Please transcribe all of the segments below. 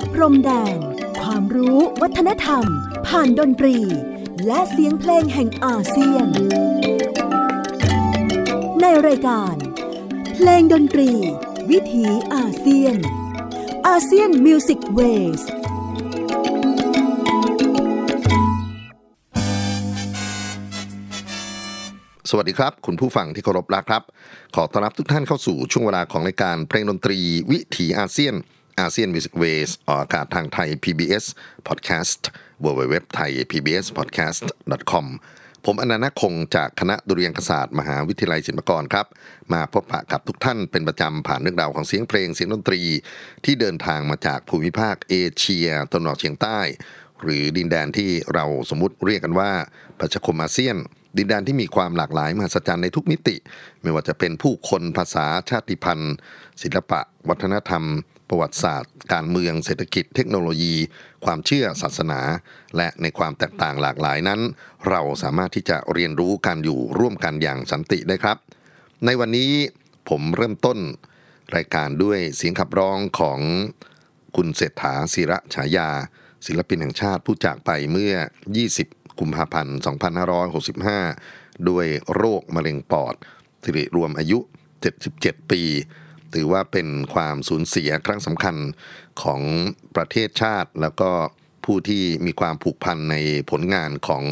ดพรมแดนความรู้วัฒนธรรม ผ่านดนตรี และเสียงเพลงแห่งอาเซียน ในรายการ เพลงดนตรี วิถีอาเซียนอาเซียนมิวสิกเวสสวัสดีครับ คุณผู้ฟังที่เคารพรักครับ ขอต้อนรับทุกท่านเข้าสู่ช่วงเวลาของรายการเพลงดนตรีวิถีอาเซียนอาเซียนมิวสิกเวสออกอากาศทางไทย PBS Podcast www ไทย PBS Podcast com ผมอนันต์คงจากคณะดุเรียางศาสตร์ มหาวิทยาลัยศิลปากรครับ มาพบปะกับทุกท่านเป็นประจำผ่านเรื่องราวของเสียงเพลงเสียงดนตรี ที่เดินทางมาจากภูมิภาคเอเชียตะวันออกเฉียงใต้ หรือดินแดนที่เราสมมติเรียกกันว่า ประชาคมอาเซียน ดินแดนที่มีความหลากหลายมหัศจรรย์ในทุกมิติ ไม่ว่าจะเป็นผู้คนภาษาชาติพันธุ์ ศิลปะวัฒนธรรมประวัติศาสตร์การเมืองเศรษฐกิจเทคโนโลยี ความเชื่อศาสนา และในความแตกต่างหลากหลายนั้น เราสามารถที่จะเรียนรู้การอยู่ร่วมกันอย่างสันติได้ครับ ในวันนี้ผมเริ่มต้น รายการด้วยเสียงขับร้องของ คุณเศรษฐาศิระฉายาศิลปินแห่งชาติผู้จากไปเมื่อ 20 กุมภาพันธ์2565 ด้วยโรคมะเร็งปอดสิริรวมอายุ 77 ปีถือว่าเป็นความสูญเสียครั้งสำคัญของประเทศชาติ แล้วก็ผู้ที่มีความผูกพันในผลงานของ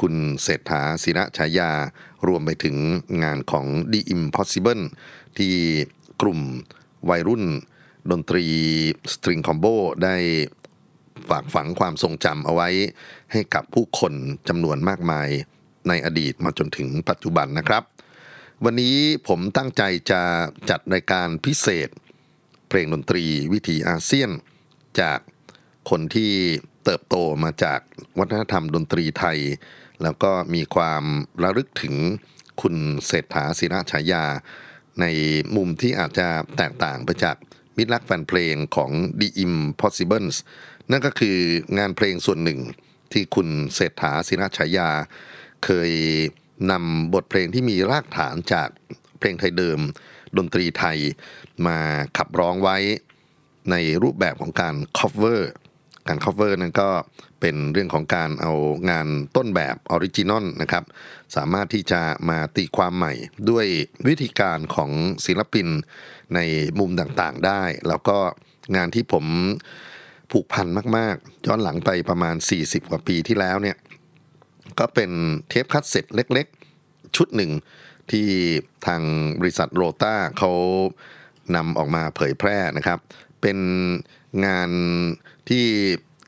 คุณเศรษฐาศิระชายา รวมไปถึงงานของ The Impossible ที่กลุ่มวัยรุ่น ดนตรีสตริงคอมโบได้ฝากฝังความทรงจำเอาไว้ ให้กับผู้คนจำนวนมากมาย ในอดีตมาจนถึงปัจจุบันนะครับวันนี้ผมตั้งใจจะจัดรายการพิเศษ เพลงดนตรีวิถีอาเซียน จากคนที่เติบโตมาจากวัฒนธรรมดนตรีไทย แล้วก็มีความระลึกถึงคุณเศรษฐาศิระฉายา ในมุมที่อาจจะแตกต่างไปจาก มิตรักแฟนเพลงของ The Impossibles นั่นก็คืองานเพลงส่วนหนึ่งที่คุณเศรษฐาศิระฉายาเคยนำบทเพลงที่มีรากฐานจากเพลงไทยเดิม ดนตรีไทยมาขับร้องไว้ในรูปแบบของการ cover การ cover นั้นก็เป็นเรื่องของการเอางานต้นแบบออริจินอลนะครับสามารถที่จะมาตีความใหม่ด้วยวิธีการของศิลปินในมุมต่างๆได้ แล้วก็งานที่ผมผูกพันมาก ๆ ย้อนหลังไปประมาณ 40 กว่าปีที่แล้วเนี่ยก็เป็นเทปคัสเซ็ตเล็กๆชุดหนึ่ง ที่ทางบริษัทโรต้าเขานำออกมาเผยแพร่นะครับ เป็นงานที่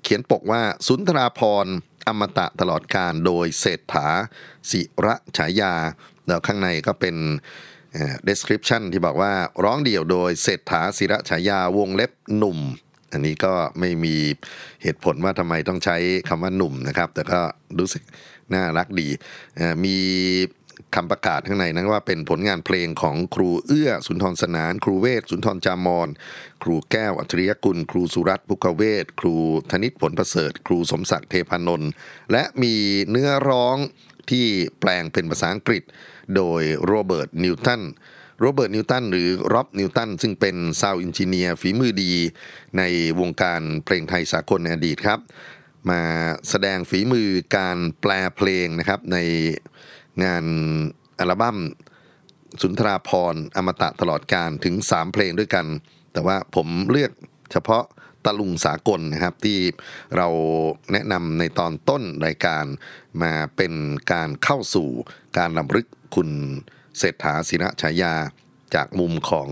เขียนปกว่า สุนทราพรอมตะตลอดการโดยเศรษฐาศิระฉายา แล้วข้างในก็เป็น description ที่บอกว่าร้องเดี่ยวโดยเศรษฐาศิระฉายาวงเล็บหนุ่มอันนี้ก็ไม่มีเหตุผลว่าทำไมต้องใช้คำว่าหนุ่มนะครับ แต่ก็รู้สึกน่ารักดี มีคำประกาศข้างใน นั้นว่าเป็นผลงานเพลงของครูเอื้อ สุนทรสนาน ครูเวศสุนทรจามอนครูแก้วอัจฉริยกุลครูสุรัตน์พุกเวศครูธนิตผลประเสริฐ ครูสมศักดิ์เทพนนท์และมีเนื้อร้องที่แปลงเป็นภาษาอังกฤษ โดยโรเบิร์ตนิวตันโรเบิร์ตนิวตันหรือร็อบนิวตันซึ่งเป็นซาวอินจิเนียร์ฝีมือดี ในวงการเพลงไทยสากลในอดีตครับ มาแสดงฝีมือการแปลเพลงนะครับ ในงานอัลบั้มสุนทราพรอมตะตลอดการถึง 3 เพลงด้วยกัน แต่ว่าผมเลือกเฉพาะตะลุงสากลนะครับที่เราแนะนำในตอนต้นรายการมาเป็นการเข้าสู่การลำลึกคุณเศรษฐาศิระฉายาจากมุมของ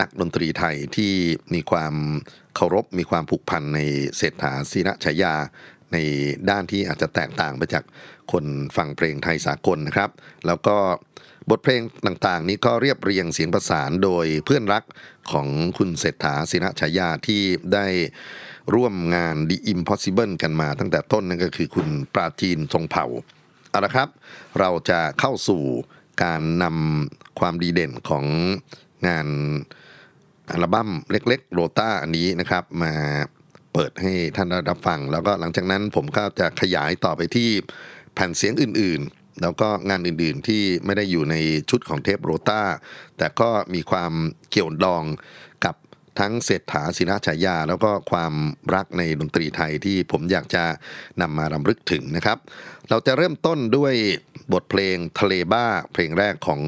นักดนตรีไทยที่มีความเคารพมีความผูกพันในเศรษฐาศิระฉายาในด้านที่อาจจะแตกต่างไปจากคนฟังเพลงไทยสากลนะครับ แล้วก็บทเพลงต่างๆ นี้ก็เรียบเรียงเสียงประสานโดยเพื่อนรักของคุณเศรษฐาศิระฉายา ที่ได้ร่วมงาน The Impossible กันมาตั้งแต่ต้นนั่นก็คือ คุณปราจีนทรงเผ่าเอาละครับ เราจะเข้าสู่การนำความดีเด่นของงานอัลบั้มเล็ก ๆ โรต้าอันนี้นะครับ มาเปิดให้ท่านดรับฟังแล้วก็หลังจากนั้นผมก็จะขยายต่อไปที่แผ่นเสียงอื่น ๆ แล้วก็งานอื่นๆที่ไม่ได้อยู่ในชุดของเทปโรต้าแต่ก็มีความเกี่ยวดองกับทั้งเศรษฐาศิลาฉายา แล้วก็ความรักในดนตรีไทยที่ผมอยากจะนำมารำลึกถึงนะครับ เราจะเริ่มต้นด้วยบทเพลงทะเลบ้า เพลงแรกของ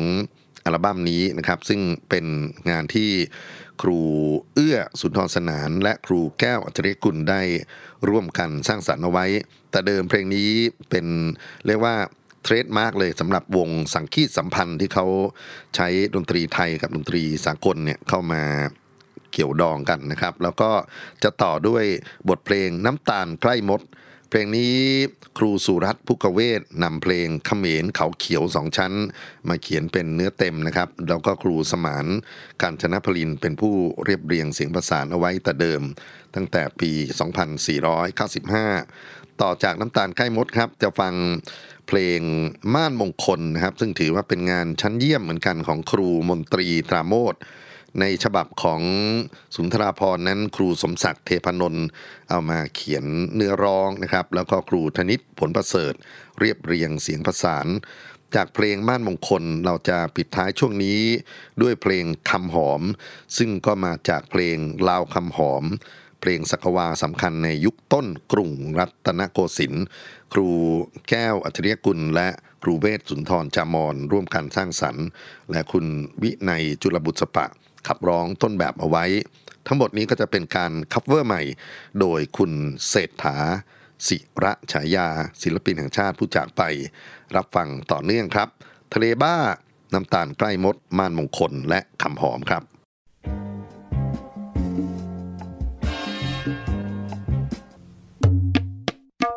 อัลบั้มนี้นะครับ ซึ่งเป็นงานที่ครูเอื้อสุนทรสนาน และครูแก้วอัจฉริกุลได้ร่วมกันสร้างสรรค์เอาไว้ แต่เดิมเพลงนี้เป็นเรียกว่า เทรดมาร์กเลยสำหรับวงสังคีตสัมพันธ์ที่เขาใช้ดนตรีไทยกับดนตรีสากลเนี่ยเข้ามาเกี่ยวดองกันนะครับ แล้วก็จะต่อด้วยบทเพลงน้ำตาลใกล้มด เพลงนี้ครูสุรัตน์พุกเวศนำเพลงขเขมรเขาเขียวสองชั้น มาเขียนเป็นเนื้อเต็มนะครับ แล้วก็ครูสมานการชนะพลินเป็นผู้เรียบเรียงเสียงประสานเอาไว้แต่เดิม ตั้งแต่ปี 2495 ต่อจากน้ำตาลใกล้มดครับจะฟังเพลงม่านมงคลนะครับ ซึ่งถือว่าเป็นงานชั้นเยี่ยมเหมือนกันของครูมนตรีตราโมทในฉบับของสุนทราพรนั้น ครูสมศักดิ์เทพนนท์เอามาเขียนเนื้อร้องนะครับแล้วก็ครูธนิตผลประเสริฐ เรียบเรียงเสียงประสาน จากเพลงม่านมงคลเราจะปิดท้ายช่วงนี้ ด้วยเพลงคำหอม ซึ่งก็มาจากเพลงลาวคำหอม เพลงสักวาสำคัญในยุคต้นกรุงรัตนโกสินทร์ครูแก้วอัจฉริยกุลและครูเวศสุนทรจามร ร่วมกันสร้างสรรค์ และคุณวินัยจุลบุตรสปะขับร้องต้นแบบเอาไว้ ทั้งหมดนี้ก็จะเป็นการคัฟเวอร์ใหม่ โดยคุณเศรษฐาศิระฉายา ศิลปินแห่งชาติผู้จากไป รับฟังต่อเนื่องครับ ทะเลบ้า น้ำตาลใกล้มดม่านมงคลและคำหอมครับ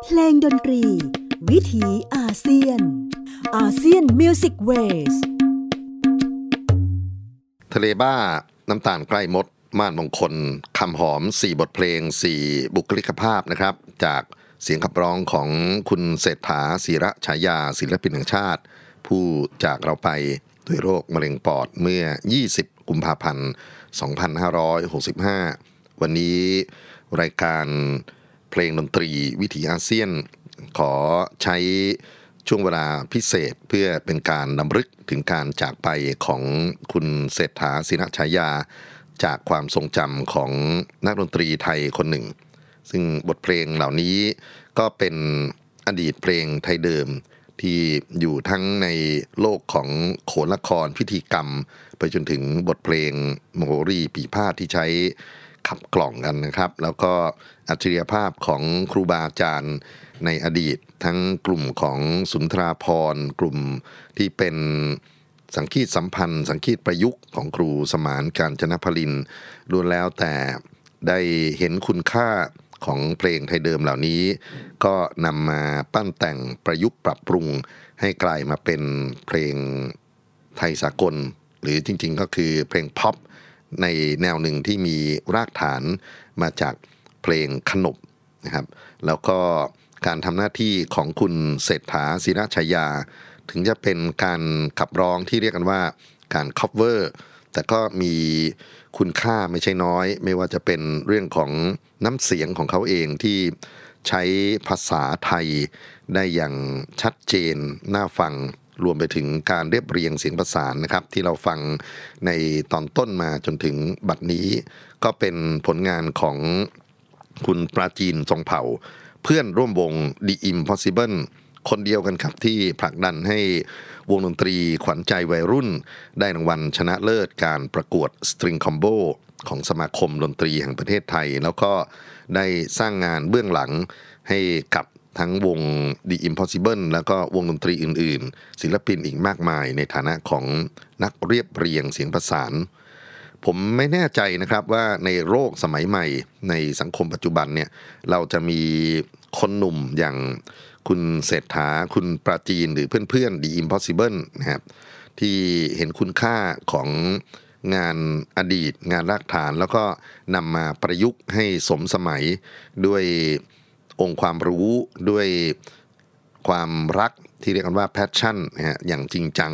เพลงดนตรี วิถีอาเซียนอาเซียนมิวสิกเวส์ทะเลบ้าน้ำตาลใกล้มด ม่านมงคลคำหอม 4 บทเพลง 4 บุคลิกภาพนะครับ จากเสียงขับร้องของคุณเศรษฐาศิระฉายาศิลปินแห่งชาติ ผู้จากเราไปด้วยโรคมะเร็งปอดเมื่อ 20 กุมภาพันธ์ 2565 วันนี้รายการเพลงดนตรีวิถีอาเซียน ขอใช้ช่วงเวลาพิเศษเพื่อเป็นการนำรึกถึงการจากไปของคุณเศรษฐาสินชายา จากความทรงจำของนักดนตรีไทยคนหนึ่ง ซึ่งบทเพลงเหล่านี้ก็เป็นอดีตเพลงไทยเดิม ที่อยู่ทั้งในโลกของโขนละครพิธีกรรม ไปจนถึงบทเพลงโมรีปีพาดที่ใช้ขับกล่องกันนะครับ แล้วก็อัจฉริยภาพของครูบาอาจารย์ในอดีตทั้งกลุ่มของสุนทราพรกลุ่มที่เป็นสังคีตสัมพันธ์ สังคีตประยุกต์ของครูสมานการชนะพลินรวนแล้วแต่ได้เห็นคุณค่าของเพลงไทยเดิมเหล่านี้ ก็นำมาปั้นแต่งประยุกต์ปรับปรุงให้กลาย มาเป็นเพลงไทยสากล หรือจริงๆ ก็คือเพลงพ็อปในแนวหนึ่งที่มีรากฐานมาจากเพลงขนบนะครับ แล้วก็การทำหน้าที่ของคุณเศรษฐาศิรชยา ถึงจะเป็นการขับร้องที่เรียกกันว่าการ cover แต่ก็มีคุณค่าไม่ใช่น้อย ไม่ว่าจะเป็นเรื่องของน้ำเสียงของเขาเองที่ใช้ภาษาไทยได้อย่างชัดเจนน่าฟังรวมไปถึงการเรียบเรียงเสียงประสานนะครับ ที่เราฟังในตอนต้นมาจนถึงบัดนี้ ก็เป็นผลงานของคุณปราจีนทรงเผ่า เพื่อนร่วมวง The Impossible คนเดียวกันครับที่ผลักดันให้วงดนตรีขวัญใจวัยรุ่น ได้รางวัลชนะเลิศการประกวดสตริงคอมโบของสมาคมดนตรีแห่งประเทศไทย แล้วก็ได้สร้างงานเบื้องหลังให้กับทั้งวง The Impossible แล้วก็วงดนตรีอื่น ๆ ศิลปินอีกมากมายในฐานะของนักเรียบเรียงเสียงประสาน ผมไม่แน่ใจนะครับว่าในโลกสมัยใหม่ในสังคมปัจจุบันเนี่ย เราจะมีคนหนุ่มอย่างคุณเศรษฐาคุณปราจีนหรือเพื่อนๆ The Impossible นะครับที่เห็นคุณค่าของงานอดีตงานรากฐาน แล้วก็นำมาประยุกต์ให้สมสมัยด้วยองค์ความรู้ด้วยความรักที่เรียกกันว่าแพชชั่นนะฮะอย่างจริงจัง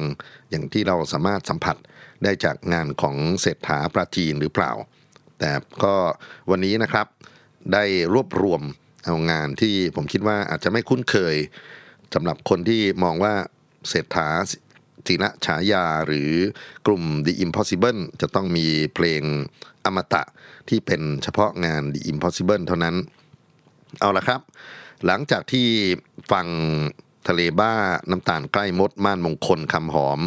อย่างที่เราสามารถสัมผัสได้จากงานของเศรษฐาประจีนหรือเปล่า แต่ก็วันนี้นะครับได้รวบรวมเอางานที่ผมคิดว่าอาจจะไม่คุ้นเคยสำหรับคนที่มองว่าเศรษฐาจีนะฉายาหรือกลุ่ม The Impossible จะต้องมีเพลงอมตะที่เป็นเฉพาะงาน The Impossible เท่านั้นเอาละครับ หลังจากที่ฟังทะเลบ้าน้ำตาลใกล้มด ม่านมงคลคำหอม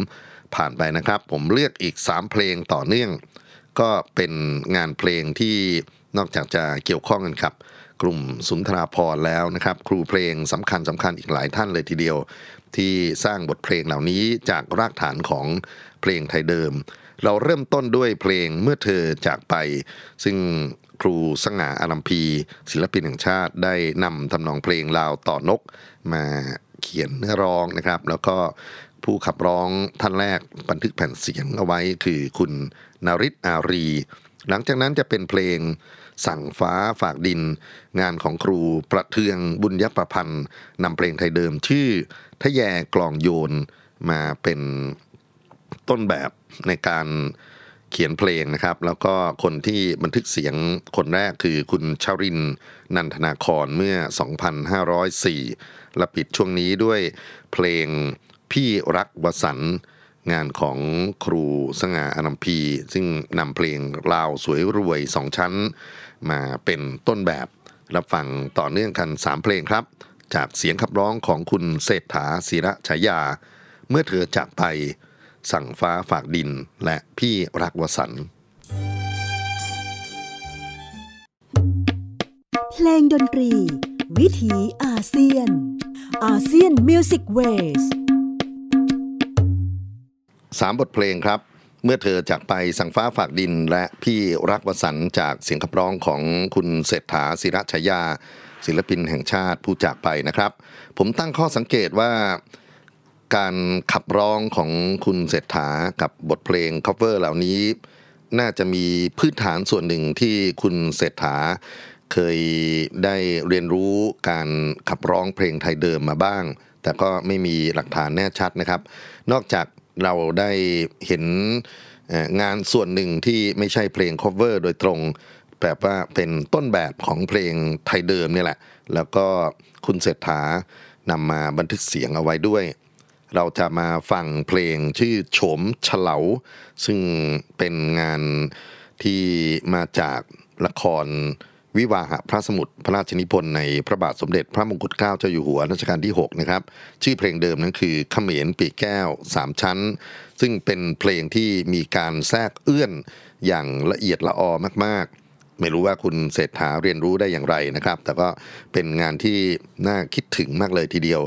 ผ่านไปนะครับ ผมเลือกอีก 3 เพลงต่อเนื่อง ก็เป็นงานเพลงที่นอกจากจะเกี่ยวข้องกันครับ กลุ่มสุนทราพรแล้วนะครับ ครูเพลงสำคัญสำคัญอีกหลายท่านเลยทีเดียว ที่สร้างบทเพลงเหล่านี้จากรากฐานของเพลงไทยเดิมเราเริ่มต้นด้วยเพลงเมื่อเธอจากไป ซึ่งครูสง่าอารัมพีศิลปินแห่งชาติ ได้นำทำนองเพลงลาวต่อนกมาเขียนเนื้อร้องนะครับ แล้วก็ผู้ขับร้องท่านแรกบันทึกแผ่นเสียงเอาไว้ คือคุณนาริศอารี หลังจากนั้นจะเป็นเพลงสั่งฟ้าฝากดิน งานของครูประเทืองบุญยประพันธ์นำเพลงไทยเดิมชื่อ ทะแยกลองโยนมาเป็นต้นแบบในการเขียนเพลงนะครับ แล้วก็คนที่บันทึกเสียงคนแรกคือคุณชาริน นันทนาครเมื่อ 2504และปิดช่วงนี้ด้วยเพลงพี่รักวสัน งานของครูสง่าอนัมพีซึ่งนำเพลงลาวสวยรวยสองชั้น มาเป็นต้นแบบรับฟังต่อเนื่องกัน 3 เพลงครับ จากเสียงขับร้องของคุณเศรษฐาศิระฉายา เมื่อเธอจากไปสั่งฟ้าฝากดินและพี่รักวสันเพลงดนตรี วิถีอาเซียนอาเซียนมิวสิกเวสสามบทเพลงครับเมื่อเธอจากไปสั่งฟ้าฝากดิน และพี่รักวสันจากเสียงขับร้องของคุณเศรษฐาศิรชยาศิลปินแห่งชาติผู้จากไปนะครับ ผมตั้งข้อสังเกตว่าการขับร้องของคุณเศรษฐากับบทเพลง cover เหล่านี้น่าจะมีพื้นฐานส่วนหนึ่งที่คุณเศรษฐา เคยได้เรียนรู้การขับร้องเพลงไทยเดิมมาบ้าง แต่ก็ไม่มีหลักฐานแน่ชัดนะครับ นอกจากเราได้เห็นงานส่วนหนึ่งที่ไม่ใช่เพลง cover โดยตรง แบบว่าเป็นต้นแบบของเพลงไทยเดิมนี่แหละ แล้วก็คุณเศรษฐานำมาบันทึกเสียงเอาไว้ด้วยเราจะมาฟังเพลงชื่อโฉมเฉลา ซึ่งเป็นงานที่มาจากละครวิวาหะพระสมุทรพระราชนิพนธ์ในพระบาทสมเด็จพระมงกุฎเกล้าเจ้าอยู่หัวรัชกาลที่ 6 นะครับ ชื่อเพลงเดิมนั้นคือขเขมรปีแก้ว3ชั้น ซึ่งเป็นเพลงที่มีการแทรกเอื้อนอย่างละเอียดละออมากๆไม่รู้ว่าคุณเศรษฐาเรียนรู้ได้อย่างไรนะครับ แต่ก็เป็นงานที่น่าคิดถึงมากเลยทีเดียว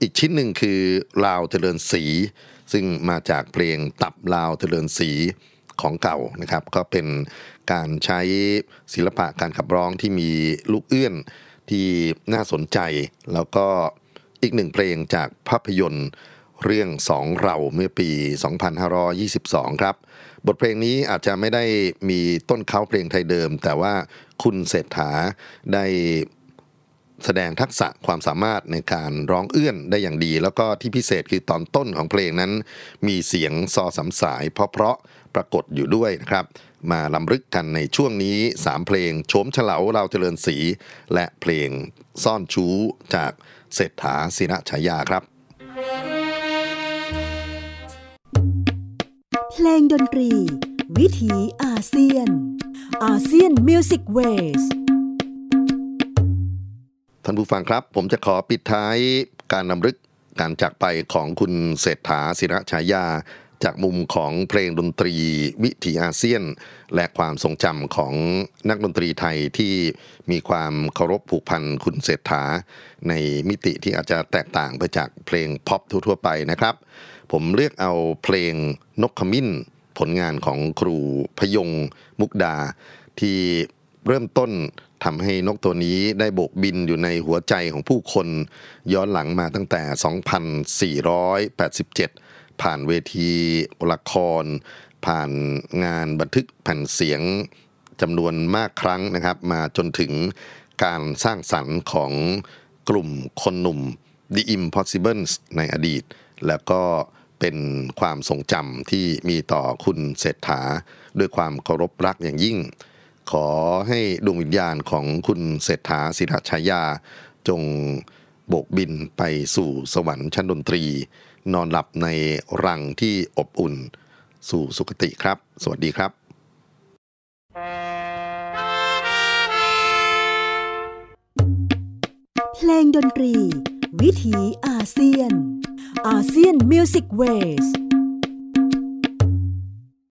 อีกชิ้นหนึ่งคือลาวเจริญสี ซึ่งมาจากเพลงตับลาวเจริญสีของเก่านะครับ ก็เป็นการใช้ศิลปะการขับร้องที่มีลูกเอื้อนที่น่าสนใจ แล้วก็อีกหนึ่งเพลงจากภาพยนตร์เรื่องสองเราเมื่อปี2522 ครับบทเพลงนี้อาจจะไม่ได้มีต้นเขาเพลงไทยเดิม แต่ว่าคุณเศรษฐาได้แสดงทักษะความสามารถในการร้องเอื้อนได้อย่างดี แล้วก็ที่พิเศษคือตอนต้นของเพลงนั้นมีเสียงซอสำสายเพราะเพราะปรากฏอยู่ด้วยนะครับ มาลํำลึกกันในช่วงนี้ 3 เพลงโฉมเฉลาเราเจริญสีและเพลงซ่อนชู้จากเศรษฐาศิระฉายาครับเพลงดนตรี วิถีอาเซียนอาเซียนมิวสิกเวสท่านผู้ฟังครับ ผมจะขอปิดท้ายการนำลึกการจากไปของคุณเศรษฐาศิระชายา จากมุมของเพลงดนตรี วิถีอาเซียน และความทรงจำของนักดนตรีไทยที่มีความเคารพผูกพันคุณเศรษฐาในมิติที่อาจจะแตกต่างไปจากเพลงพ็อปทั่วๆ ไปนะครับผมเลือกเอาเพลงนกขมิ้น ผลงานของครู พยงมุกดา ที่เริ่มต้นทำให้นกตัวนี้ได้โบกบินอยู่ในหัวใจของผู้คน ย้อนหลังมาตั้งแต่ 2487 ผ่านเวทีละคร ผ่านงานบันทึกแผ่นเสียงจำนวนมากครั้งนะครับ มาจนถึงการสร้างสรรค์ของกลุ่มคนหนุ่ม The Impossibles ในอดีตแล้วก็เป็นความทรงจำที่มีต่อคุณเศรษฐาด้วยความเคารพรักอย่างยิ่ง ขอให้ดวงวิญญาณของคุณเศรษฐาศิรชายาจงโบกบินไปสู่สวรรค์ชั้นดนตรี นอนหลับในรังที่อบอุ่น สู่สุคติครับ สวัสดีครับ เพลงดนตรีวิถีอาเซียนอาเซียนมิวสิกเวส